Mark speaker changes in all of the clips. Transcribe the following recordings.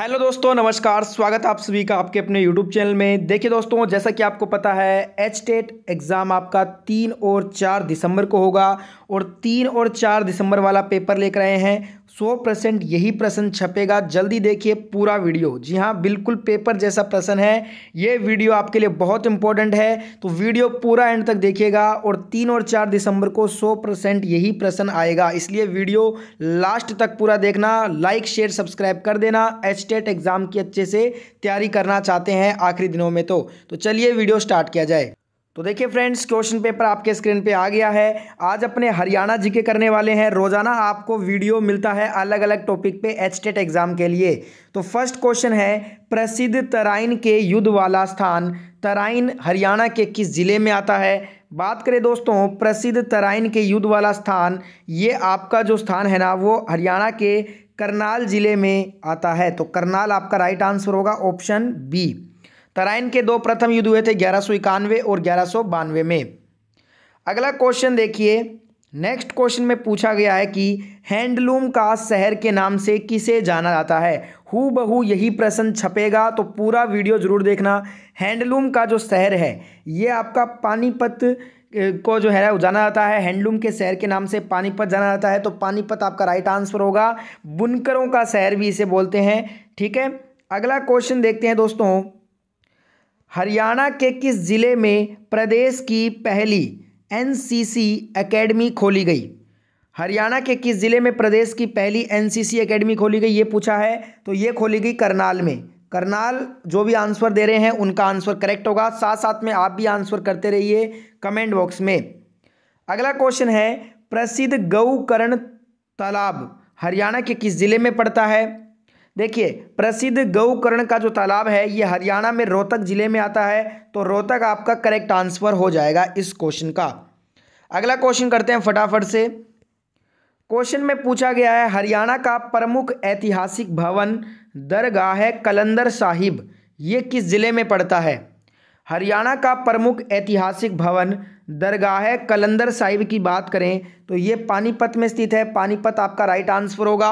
Speaker 1: hello दोस्तों नमस्कार स्वागत आप सभी का आपके अपने यूट्यूब चैनल में देखिए दोस्तों जैसा कि आपको पता है एच टेट एग्ज़ाम आपका तीन और चार दिसंबर को होगा और तीन और चार दिसंबर वाला पेपर लेकर आए हैं सौ परसेंट यही प्रश्न छपेगा जल्दी देखिए पूरा वीडियो जी हाँ बिल्कुल पेपर जैसा प्रश्न है ये वीडियो आपके लिए बहुत इंपॉर्टेंट है तो वीडियो पूरा एंड तक देखिएगा और तीन और चार दिसंबर को सौ परसेंट यही प्रश्न आएगा इसलिए वीडियो लास्ट तक पूरा देखना लाइक शेयर सब्सक्राइब कर देना एच एग्ज़ाम की अच्छे से तैयारी करना चाहते हैं आखिरी दिनों में तो, तो चलिए वीडियो स्टार्ट किया जाए तो देखिए फ्रेंड्स क्वेश्चन पेपर आपके स्क्रीन पे आ गया है आज अपने हरियाणा जीके करने वाले हैं रोजाना आपको वीडियो मिलता है अलग अलग टॉपिक पे एच एग्जाम के लिए तो फर्स्ट क्वेश्चन है प्रसिद्ध तराइन के युद्ध वाला स्थान तराइन हरियाणा के किस ज़िले में आता है बात करें दोस्तों प्रसिद्ध तराइन के युद्ध वाला स्थान ये आपका जो स्थान है ना वो हरियाणा के करनाल ज़िले में आता है तो करनाल आपका राइट आंसर होगा ऑप्शन बी तराइन के दो प्रथम युद्ध हुए थे ग्यारह सौ इक्यानवे और ग्यारह सौ बानवे में अगला क्वेश्चन देखिए नेक्स्ट क्वेश्चन में पूछा गया है कि हैंडलूम का शहर के नाम से किसे जाना जाता है हु बहू यही प्रश्न छपेगा तो पूरा वीडियो जरूर देखना हैंडलूम का जो शहर है ये आपका पानीपत को जो है जाना जाता है हैंडलूम के शहर के नाम से पानीपत जाना जाता है तो पानीपत आपका राइट आंसर होगा बुनकरों का शहर भी इसे बोलते हैं ठीक है अगला क्वेश्चन देखते हैं दोस्तों हरियाणा के किस ज़िले में प्रदेश की पहली एनसीसी एकेडमी खोली गई हरियाणा के किस ज़िले में प्रदेश की पहली एनसीसी एकेडमी खोली गई ये पूछा है तो ये खोली गई करनाल में करनाल जो भी आंसर दे रहे हैं उनका आंसर करेक्ट होगा साथ साथ में आप भी आंसर करते रहिए कमेंट बॉक्स में अगला क्वेश्चन है प्रसिद्ध गऊकरण तालाब हरियाणा के किस ज़िले में पड़ता है देखिए प्रसिद्ध गौकर्ण का जो तालाब है ये हरियाणा में रोहतक ज़िले में आता है तो रोहतक आपका करेक्ट आंसर हो जाएगा इस क्वेश्चन का अगला क्वेश्चन करते हैं फटाफट से क्वेश्चन में पूछा गया है हरियाणा का प्रमुख ऐतिहासिक भवन दरगाह है कलंदर साहिब ये किस ज़िले में पड़ता है हरियाणा का प्रमुख ऐतिहासिक भवन दरगाह कलंदर साहिब की बात करें तो ये पानीपत में स्थित है पानीपत आपका राइट आंसर होगा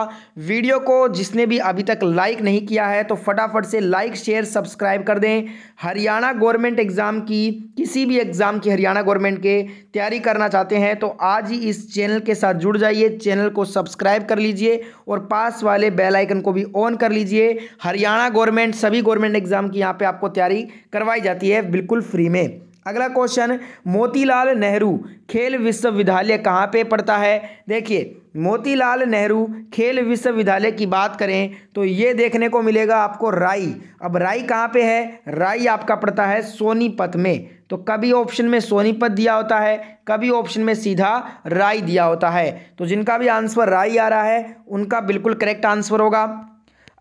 Speaker 1: वीडियो को जिसने भी अभी तक लाइक नहीं किया है तो फटाफट से लाइक शेयर सब्सक्राइब कर दें हरियाणा गवर्नमेंट एग्ज़ाम की किसी भी एग्ज़ाम की हरियाणा गवर्नमेंट के तैयारी करना चाहते हैं तो आज ही इस चैनल के साथ जुड़ जाइए चैनल को सब्सक्राइब कर लीजिए और पास वाले बेलाइकन को भी ऑन कर लीजिए हरियाणा गवर्नमेंट सभी गवर्नमेंट एग्ज़ाम की यहाँ पर आपको तैयारी करवाई जाती है बिल्कुल फ्री में अगला क्वेश्चन मोतीलाल नेहरू खेल विश्वविद्यालय कहाँ पे पड़ता है देखिए मोतीलाल नेहरू खेल विश्वविद्यालय की बात करें तो ये देखने को मिलेगा आपको राई अब राई कहाँ पे है राई आपका पड़ता है सोनीपत में तो कभी ऑप्शन में सोनीपत दिया होता है कभी ऑप्शन में सीधा राय दिया होता है तो जिनका भी आंसर राई आ रहा है उनका बिल्कुल करेक्ट आंसर होगा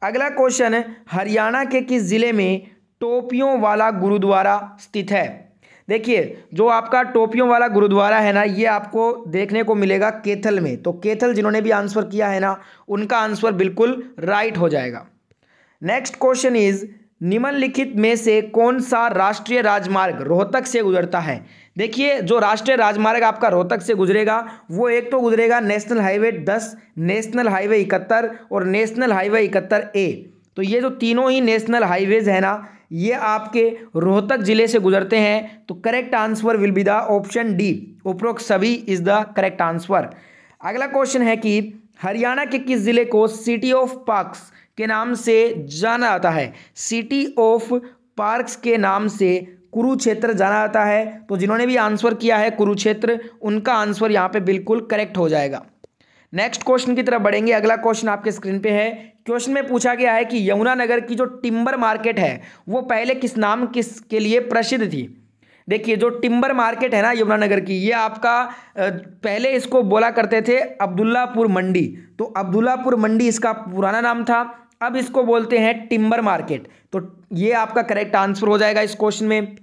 Speaker 1: अगला क्वेश्चन हरियाणा के किस ज़िले में टोपियों वाला गुरुद्वारा स्थित है देखिए जो आपका टोपियों वाला गुरुद्वारा है ना ये आपको देखने को मिलेगा केथल में तो केथल जिन्होंने भी आंसर किया है ना उनका आंसर बिल्कुल राइट हो जाएगा नेक्स्ट क्वेश्चन इज निम्नलिखित में से कौन सा राष्ट्रीय राजमार्ग रोहतक से गुजरता है देखिए जो राष्ट्रीय राजमार्ग आपका रोहतक से गुजरेगा वो एक तो गुजरेगा नेशनल हाईवे दस नेशनल हाईवे इकहत्तर और नेशनल हाईवे इकहत्तर ए तो ये जो तीनों ही नेशनल हाईवेज है ना ये आपके रोहतक ज़िले से गुजरते हैं तो correct answer will be the option D उपरोक्त सभी इज़ द करेक्ट आंसर अगला क्वेश्चन है कि हरियाणा के किस ज़िले को सिटी ऑफ पार्क्स के नाम से जाना जाता है सिटी ऑफ पार्क्स के नाम से कुरुक्षेत्र जाना जाता है तो जिन्होंने भी आंसर किया है कुरुक्षेत्र उनका आंसर यहाँ पे बिल्कुल करेक्ट हो जाएगा नेक्स्ट क्वेश्चन की तरफ बढ़ेंगे अगला क्वेश्चन आपके स्क्रीन पे है क्वेश्चन में पूछा गया है कि यमुना नगर की जो टिम्बर मार्केट है वो पहले किस नाम किस के लिए प्रसिद्ध थी देखिए जो टिम्बर मार्केट है ना यमुनानगर की ये आपका पहले इसको बोला करते थे अब्दुल्लापुर मंडी तो अब्दुल्लापुर मंडी इसका पुराना नाम था अब इसको बोलते हैं टिम्बर मार्केट तो ये आपका करेक्ट आंसर हो जाएगा इस क्वेश्चन में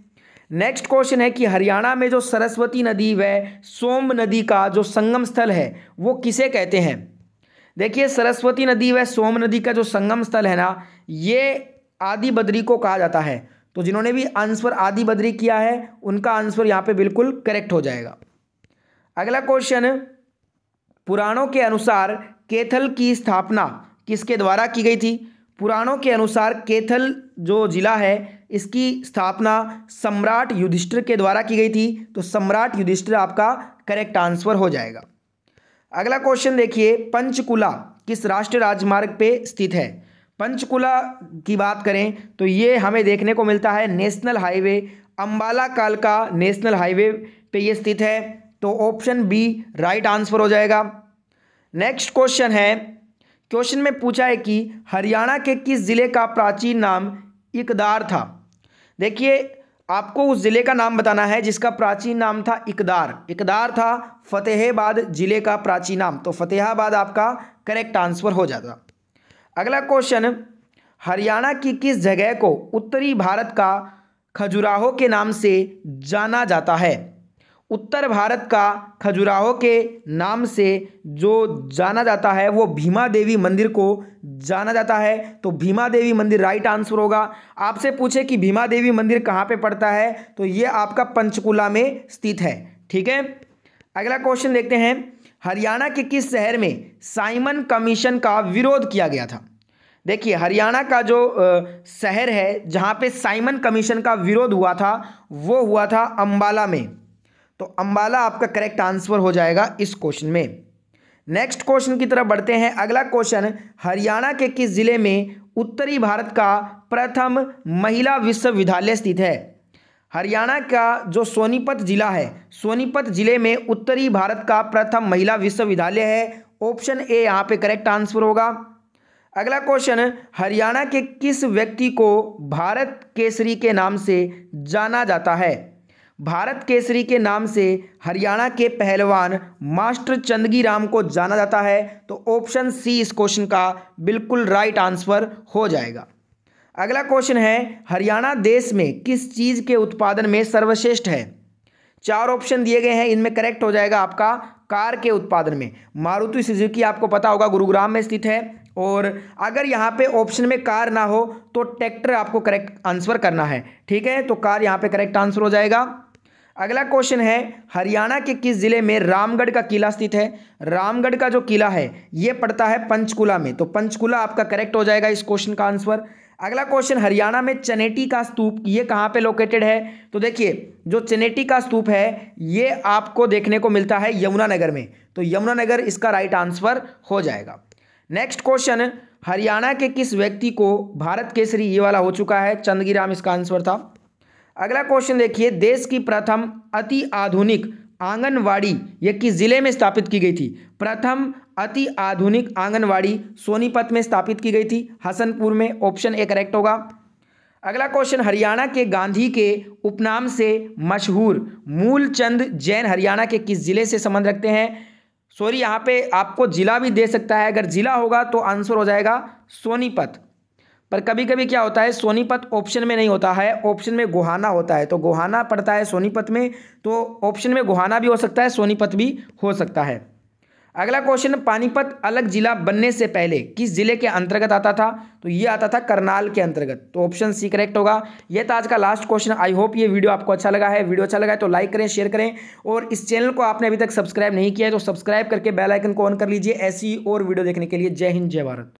Speaker 1: नेक्स्ट क्वेश्चन है कि हरियाणा में जो सरस्वती नदी व सोम नदी का जो संगम स्थल है वो किसे कहते हैं देखिए सरस्वती नदी व सोम नदी का जो संगम स्थल है ना ये आदि बद्री को कहा जाता है तो जिन्होंने भी आंसर आदि बद्री किया है उनका आंसर यहाँ पे बिल्कुल करेक्ट हो जाएगा अगला क्वेश्चन पुराणों के अनुसार केथल की स्थापना किसके द्वारा की गई थी पुराणों के अनुसार केथल जो जिला है इसकी स्थापना सम्राट युधिष्ठिर के द्वारा की गई थी तो सम्राट युधिष्ठिर आपका करेक्ट आंसर हो जाएगा अगला क्वेश्चन देखिए पंचकुला किस राष्ट्रीय राजमार्ग पे स्थित है पंचकुला की बात करें तो ये हमें देखने को मिलता है नेशनल हाईवे अम्बाला कालका नेशनल हाईवे पे ये स्थित है तो ऑप्शन बी राइट आंसर हो जाएगा नेक्स्ट क्वेश्चन है क्वेश्चन में पूछा है कि हरियाणा के किस ज़िले का प्राचीन नाम इकदार था देखिए आपको उस ज़िले का नाम बताना है जिसका प्राचीन नाम था इकदार इकदार था फतेहाबाद ज़िले का प्राचीन नाम तो फतेहाबाद आपका करेक्ट आंसर हो जाता अगला क्वेश्चन हरियाणा की किस जगह को उत्तरी भारत का खजुराहो के नाम से जाना जाता है उत्तर भारत का खजुराहो के नाम से जो जाना जाता है वो भीमा देवी मंदिर को जाना जाता है तो भीमा देवी मंदिर राइट आंसर होगा आपसे पूछे कि भीमा देवी मंदिर कहाँ पे पड़ता है तो ये आपका पंचकुला में स्थित है ठीक है अगला क्वेश्चन देखते हैं हरियाणा के किस शहर में साइमन कमीशन का विरोध किया गया था देखिए हरियाणा का जो शहर है जहाँ पे साइमन कमीशन का विरोध हुआ था वो हुआ था अम्बाला में तो अम्बाला आपका करेक्ट आंसर हो जाएगा इस क्वेश्चन में नेक्स्ट क्वेश्चन की तरफ बढ़ते हैं अगला क्वेश्चन हरियाणा के किस जिले में उत्तरी भारत का प्रथम महिला विश्वविद्यालय स्थित है हरियाणा का जो सोनीपत जिला है सोनीपत जिले में उत्तरी भारत का प्रथम महिला विश्वविद्यालय है ऑप्शन ए यहाँ पे करेक्ट आंसर होगा अगला क्वेश्चन हरियाणा के किस व्यक्ति को भारत केसरी के नाम से जाना जाता है भारत केसरी के नाम से हरियाणा के पहलवान मास्टर चंदगी राम को जाना जाता है तो ऑप्शन सी इस क्वेश्चन का बिल्कुल राइट आंसर हो जाएगा अगला क्वेश्चन है हरियाणा देश में किस चीज़ के उत्पादन में सर्वश्रेष्ठ है चार ऑप्शन दिए गए हैं इनमें करेक्ट हो जाएगा आपका कार के उत्पादन में मारुति सुजुकी आपको पता होगा गुरुग्राम में स्थित है और अगर यहाँ पे ऑप्शन में कार ना हो तो ट्रैक्टर आपको करेक्ट आंसर करना है ठीक है तो कार यहाँ पे करेक्ट आंसर हो जाएगा अगला क्वेश्चन है हरियाणा के किस जिले में रामगढ़ का किला स्थित है रामगढ़ का जो किला है ये पड़ता है पंचकुला में तो पंचकुला आपका करेक्ट हो जाएगा इस क्वेश्चन का आंसर अगला क्वेश्चन हरियाणा में चनेटी का स्तूप ये कहाँ पे लोकेटेड है तो देखिए जो चनेटी का स्तूप है ये आपको देखने को मिलता है यमुनानगर में तो यमुनानगर इसका राइट आंसर हो जाएगा नेक्स्ट क्वेश्चन हरियाणा के किस व्यक्ति को भारत केसरी ये वाला हो चुका है चंदगी राम इसका आंसर था अगला क्वेश्चन देखिए देश की प्रथम अति आधुनिक आंगनवाड़ी यह किस जिले में स्थापित की गई थी प्रथम अति आधुनिक आंगनवाड़ी सोनीपत में स्थापित की गई थी हसनपुर में ऑप्शन ए करेक्ट होगा अगला क्वेश्चन हरियाणा के गांधी के उपनाम से मशहूर मूलचंद जैन हरियाणा के किस जिले से संबंध रखते हैं सॉरी यहाँ पे आपको जिला भी दे सकता है अगर जिला होगा तो आंसर हो जाएगा सोनीपत पर कभी कभी क्या होता है सोनीपत ऑप्शन में नहीं होता है ऑप्शन में गुहाना होता है तो गुहाना पड़ता है सोनीपत में तो ऑप्शन में गुहाना भी हो सकता है सोनीपत भी हो सकता है अगला क्वेश्चन पानीपत अलग जिला बनने से पहले किस जिले के अंतर्गत आता था तो ये आता था करनाल के अंतर्गत तो ऑप्शन सी करेक्ट होगा ये था आज का लास्ट क्वेश्चन आई होप ये वीडियो आपको अच्छा लगा है वीडियो अच्छा लगा है तो लाइक करें शेयर करें और इस चैनल को आपने अभी तक सब्सक्राइब नहीं किया है तो सब्सक्राइब करके बेलाइकन को ऑन कर लीजिए ऐसी और वीडियो देखने के लिए जय हिंद जय भारत